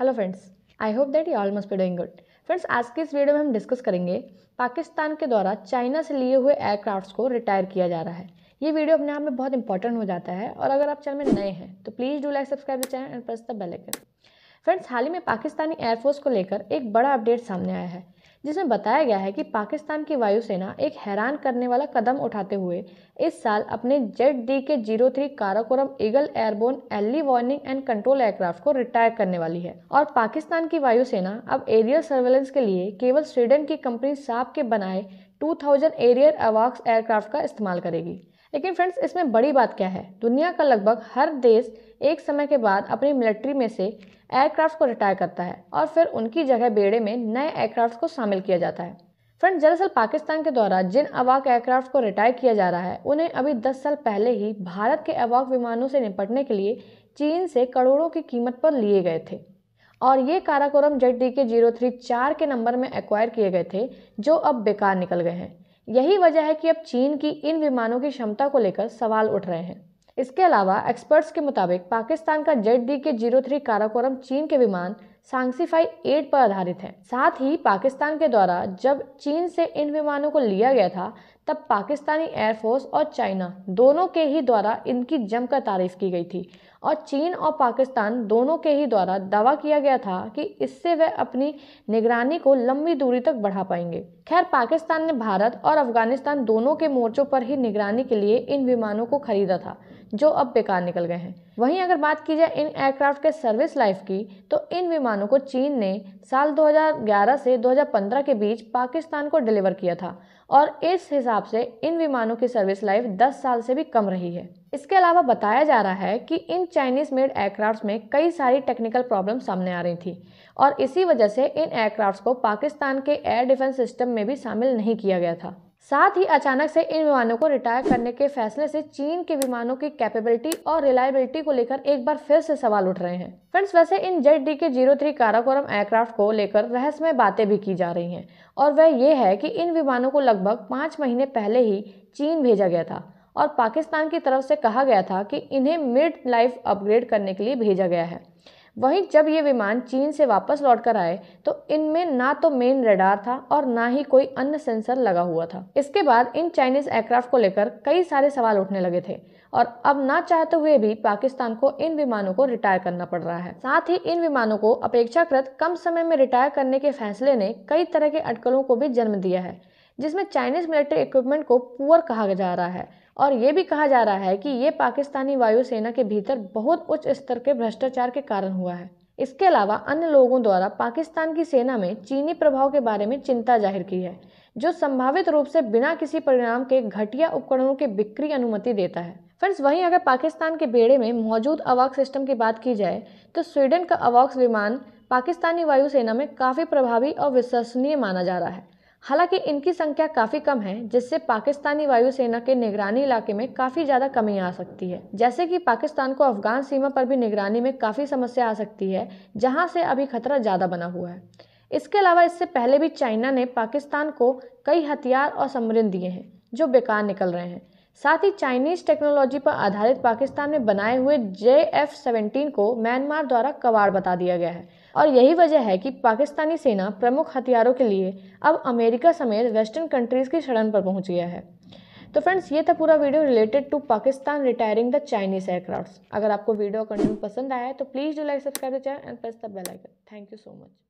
hello friends I hope that you all must be doing good friends आज की इस video में हम डिस्कस करेंगे पाकिस्तान के द्वारा चाइना से लिए हुए एयरक्राफ्ट्स को रिटायर किया जा रहा है ये वीडियो अपने आप में बहुत इंपॉर्टेंट हो जाता है और अगर आप चैनल में नए हैं तो please do like subscribe the channel and press the bell icon friends हाल ही में पाकिस्तानी एयरफोर्स को लेकर एक बड़ा अपडेट सामने आया है जिसमें बताया गया है कि पाकिस्तान की वायुसेना एक हैरान करने वाला कदम उठाते हुए इस साल अपने Z D K zero three Karakoram eagle airborne early warning and control aircraft को रिटायर करने वाली है और पाकिस्तान की वायुसेना अब एरियल सर्वेलेंस के लिए केवल स्वीडन की कंपनी साप के बनाए टू थाउजेंड एरियर अवाक्स एयरक्राफ्ट का इस्तेमाल करेगी लेकिन फ्रेंड्स इसमें बड़ी बात क्या है दुनिया का लगभग हर देश एक समय के बाद अपनी मिलिट्री में से एयरक्राफ्ट को रिटायर करता है और फिर उनकी जगह बेड़े में नए एयरक्राफ्ट को शामिल किया जाता है फ्रेंड्स दरअसल पाकिस्तान के द्वारा जिन अवाक एयरक्राफ्ट को रिटायर किया जा रहा है उन्हें अभी 10 साल पहले ही भारत के अवाक विमानों से निपटने के लिए चीन से करोड़ों की कीमत पर लिए गए थे और ये Karakoram Z D K zero three चार के नंबर में एक्वायर किए गए थे जो अब बेकार निकल गए हैं यही वजह है कि अब चीन की इन विमानों की क्षमता को लेकर सवाल उठ रहे हैं इसके अलावा एक्सपर्ट्स के मुताबिक पाकिस्तान का Z D K zero three Karakoram चीन के विमान सांगसीफाई एट पर आधारित है साथ ही पाकिस्तान के द्वारा जब चीन से इन विमानों को लिया गया था तब पाकिस्तानी एयरफोर्स और चाइना दोनों के ही द्वारा इनकी जमकर तारीफ की गई थी और चीन और पाकिस्तान दोनों के ही द्वारा दावा किया गया था कि इससे वह अपनी निगरानी को लंबी दूरी तक बढ़ा पाएंगे खैर पाकिस्तान ने भारत और अफगानिस्तान दोनों के मोर्चों पर ही निगरानी के लिए इन विमानों को खरीदा था जो अब बेकार निकल गए हैं वहीं अगर बात की जाए इन एयरक्राफ्ट के सर्विस लाइफ की तो इन विमानों को चीन ने साल 2011 से 2015 के बीच पाकिस्तान को डिलीवर किया था और इस हिसाब से इन विमानों की सर्विस लाइफ 10 साल से भी कम रही है इसके अलावा बताया जा रहा है कि इन चाइनीज मेड एयरक्राफ्ट में कई सारी टेक्निकल प्रॉब्लम सामने आ रही थी और इसी वजह से इन एयरक्राफ्ट को पाकिस्तान के एयर डिफेंस सिस्टम में भी शामिल नहीं किया गया था साथ ही अचानक से इन विमानों को रिटायर करने के फैसले से चीन के विमानों की कैपेबिलिटी और रिलायबिलिटी को लेकर एक बार फिर से सवाल उठ रहे हैं फ्रेंड्स वैसे इन Z D K zero three Karakoram aircraft को लेकर रहस्यमय बातें भी की जा रही हैं और वह यह है कि इन विमानों को लगभग पाँच महीने पहले ही चीन भेजा गया था और पाकिस्तान की तरफ से कहा गया था कि इन्हें मिड लाइफ अपग्रेड करने के लिए भेजा गया है वहीं जब ये विमान चीन से वापस लौट कर आए तो इनमें ना तो मेन रेडार था और ना ही कोई अन्य सेंसर लगा हुआ था इसके बाद इन चाइनीज एयरक्राफ्ट को लेकर कई सारे सवाल उठने लगे थे और अब ना चाहते हुए भी पाकिस्तान को इन विमानों को रिटायर करना पड़ रहा है साथ ही इन विमानों को अपेक्षाकृत कम समय में रिटायर करने के फैसले ने कई तरह के अटकलों को भी जन्म दिया है जिसमें चाइनीज मिलिट्री इक्विपमेंट को पुअर कहा जा रहा है और ये भी कहा जा रहा है कि ये पाकिस्तानी वायुसेना के भीतर बहुत उच्च स्तर के भ्रष्टाचार के कारण हुआ है इसके अलावा अन्य लोगों द्वारा पाकिस्तान की सेना में चीनी प्रभाव के बारे में चिंता जाहिर की है जो संभावित रूप से बिना किसी परिणाम के घटिया उपकरणों की बिक्री अनुमति देता है फ्रेंड्स वहीं अगर पाकिस्तान के बेड़े में मौजूद अवाक सिस्टम की बात की जाए तो स्वीडन का अवाक्स विमान पाकिस्तानी वायुसेना में काफ़ी प्रभावी और विश्वसनीय माना जा रहा है हालांकि इनकी संख्या काफ़ी कम है जिससे पाकिस्तानी वायुसेना के निगरानी इलाके में काफ़ी ज़्यादा कमी आ सकती है जैसे कि पाकिस्तान को अफगान सीमा पर भी निगरानी में काफ़ी समस्या आ सकती है जहां से अभी खतरा ज़्यादा बना हुआ है इसके अलावा इससे पहले भी चाइना ने पाकिस्तान को कई हथियार और समरिंद दिए हैं जो बेकार निकल रहे हैं साथ ही चाइनीज टेक्नोलॉजी पर आधारित पाकिस्तान में बनाए हुए जे एफ सेवेंटीन को म्यांमार द्वारा कबाड़ बता दिया गया है और यही वजह है कि पाकिस्तानी सेना प्रमुख हथियारों के लिए अब अमेरिका समेत वेस्टर्न कंट्रीज़ की शरण पर पहुंच गया है तो फ्रेंड्स ये था पूरा video related to Pakistan retiring the Chinese aircraft अगर आपको वीडियो कंटेंट पसंद आया है तो please do like subscribe the channel and press the bell icon thank you so much